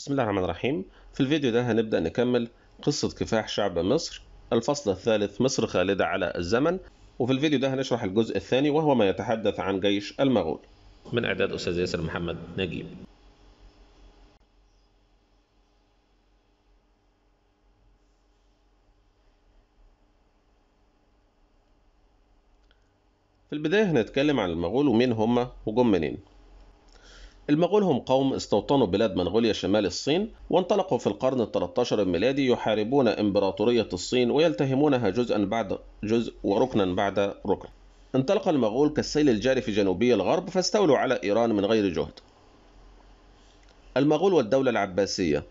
بسم الله الرحمن الرحيم في الفيديو ده هنبدأ نكمل قصة كفاح شعب مصر الفصل الثالث مصر خالدة على الزمن وفي الفيديو ده هنشرح الجزء الثاني وهو ما يتحدث عن جيش المغول من إعداد أستاذ ياسر محمد نجيب في البداية هنتكلم عن المغول ومين هم وجم منين المغول هم قوم استوطنوا بلاد منغوليا شمال الصين وانطلقوا في القرن ال13 الميلادي يحاربون إمبراطورية الصين ويلتهمونها جزءا بعد جزء وركنا بعد ركن انطلق المغول كالسيل الجاري في جنوبي الغرب فاستولوا على إيران من غير جهد المغول والدولة العباسية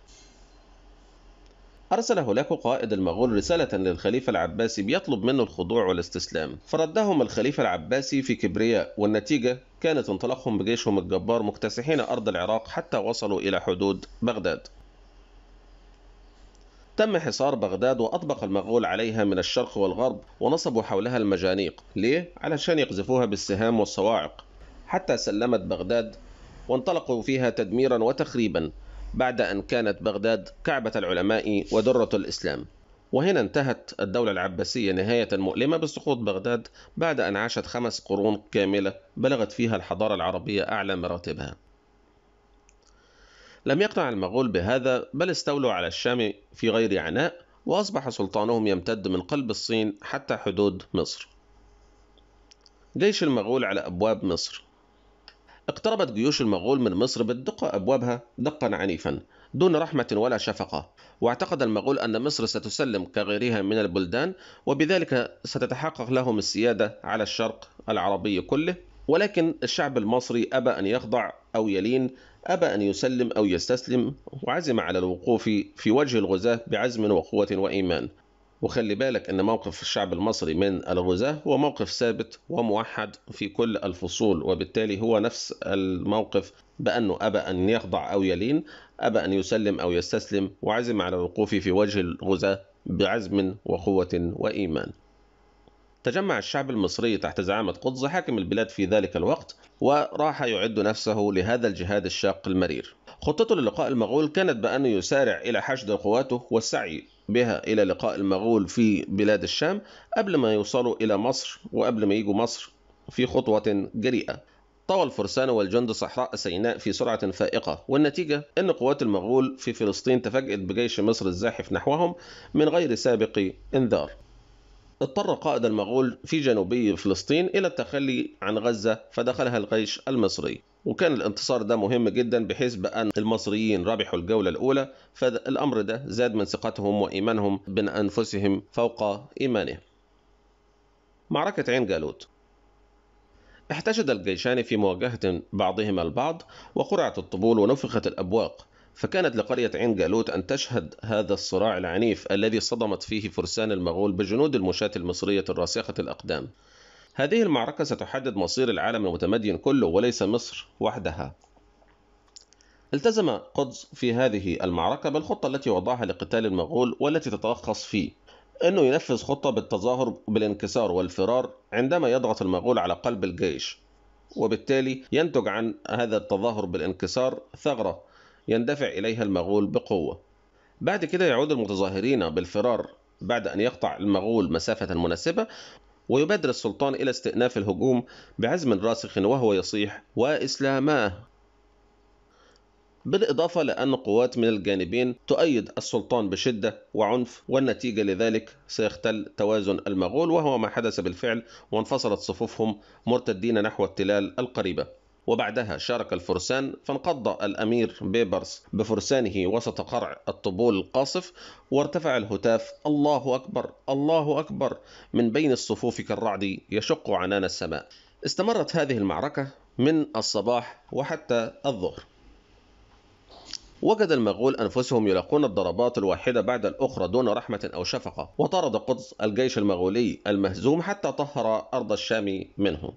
أرسل هناك قائد المغول رسالة للخليفة العباسي بيطلب منه الخضوع والاستسلام فردهم الخليفة العباسي في كبرياء والنتيجة كانت انطلاقهم بجيشهم الجبار مكتسحين أرض العراق حتى وصلوا إلى حدود بغداد تم حصار بغداد وأطبق المغول عليها من الشرق والغرب ونصبوا حولها المجانيق ليه؟ علشان يقذفوها بالسهام والصواعق حتى سلمت بغداد وانطلقوا فيها تدميرا وتخريبا بعد أن كانت بغداد كعبة العلماء ودرة الإسلام وهنا انتهت الدولة العباسية نهاية مؤلمة بسقوط بغداد بعد أن عاشت خمس قرون كاملة بلغت فيها الحضارة العربية أعلى مراتبها لم يقنع المغول بهذا بل استولوا على الشام في غير عناء وأصبح سلطانهم يمتد من قلب الصين حتى حدود مصر جيش المغول على أبواب مصر اقتربت جيوش المغول من مصر بالدقة أبوابها دقا عنيفا دون رحمة ولا شفقة واعتقد المغول أن مصر ستسلم كغيرها من البلدان وبذلك ستتحقق لهم السيادة على الشرق العربي كله ولكن الشعب المصري أبى أن يخضع أو يلين أبى أن يسلم أو يستسلم وعزم على الوقوف في وجه الغزاة بعزم وقوة وإيمان وخلي بالك أن موقف الشعب المصري من الغزاة هو موقف ثابت وموحد في كل الفصول وبالتالي هو نفس الموقف بأنه أبى أن يخضع أو يلين أبى أن يسلم أو يستسلم وعزم على الوقوف في وجه الغزاة بعزم وقوة وإيمان تجمع الشعب المصري تحت زعامة قطز حاكم البلاد في ذلك الوقت وراح يعد نفسه لهذا الجهاد الشاق المرير خطته للقاء المغول كانت بأنه يسارع إلى حشد قواته والسعي بها إلى لقاء المغول في بلاد الشام قبل ما يوصلوا إلى مصر وقبل ما يجوا مصر في خطوة جريئة طوى الفرسان والجند صحراء سيناء في سرعة فائقة والنتيجة أن قوات المغول في فلسطين تفاجأت بجيش مصر الزاحف نحوهم من غير سابق إنذار اضطر قائد المغول في جنوبي فلسطين إلى التخلي عن غزة فدخلها الجيش المصري وكان الانتصار ده مهم جدا بحيث بأن المصريين ربحوا الجولة الأولى فالأمر ده زاد من ثقتهم وإيمانهم بأنفسهم فوق إيمانهم معركة عين جالوت احتشد الجيشان في مواجهة بعضهما البعض وقرعت الطبول ونفخت الأبواق فكانت لقرية عين جالوت أن تشهد هذا الصراع العنيف الذي صدمت فيه فرسان المغول بجنود المشاة المصرية الراسخة الأقدام هذه المعركة ستحدد مصير العالم المتمدن كله وليس مصر وحدها التزم قدس في هذه المعركة بالخطة التي وضعها لقتال المغول والتي تتلخص في أنه ينفذ خطة بالتظاهر بالانكسار والفرار عندما يضغط المغول على قلب الجيش وبالتالي ينتج عن هذا التظاهر بالانكسار ثغرة يندفع إليها المغول بقوة بعد كده يعود المتظاهرين بالفرار بعد أن يقطع المغول مسافة مناسبة ويبادر السلطان إلى استئناف الهجوم بعزم راسخ وهو يصيح وإسلاماه بالإضافة لأن قوات من الجانبين تؤيد السلطان بشدة وعنف والنتيجة لذلك سيختل توازن المغول وهو ما حدث بالفعل وانفصلت صفوفهم مرتدين نحو التلال القريبة وبعدها شارك الفرسان فانقض الأمير بيبرس بفرسانه وسط قرع الطبول القاصف وارتفع الهتاف الله أكبر الله أكبر من بين الصفوف كالرعد يشق عنان السماء استمرت هذه المعركة من الصباح وحتى الظهر وجد المغول أنفسهم يلاقون الضربات الواحدة بعد الأخرى دون رحمة أو شفقة وطرد قدس الجيش المغولي المهزوم حتى طهر أرض الشام منه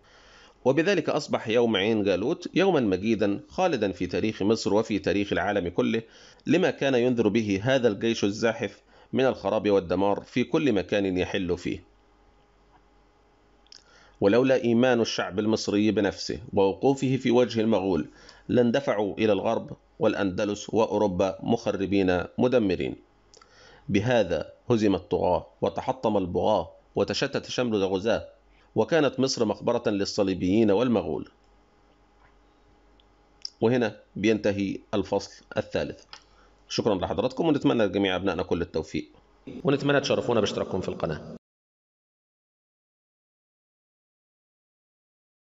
وبذلك أصبح يوم عين جالوت يوما مجيدا خالدا في تاريخ مصر وفي تاريخ العالم كله لما كان ينذر به هذا الجيش الزاحف من الخراب والدمار في كل مكان يحل فيه ولولا إيمان الشعب المصري بنفسه ووقوفه في وجه المغول لاندفعوا إلى الغرب والأندلس وأوروبا مخربين مدمرين بهذا هزم الطغاة وتحطم البغاة وتشتت شمل الغزاة وكانت مصر مقبرة للصليبيين والمغول وهنا بينتهي الفصل الثالث شكرا لحضراتكم ونتمنى لجميع أبنائنا كل التوفيق ونتمنى تشرفونا باشتراككم في القناة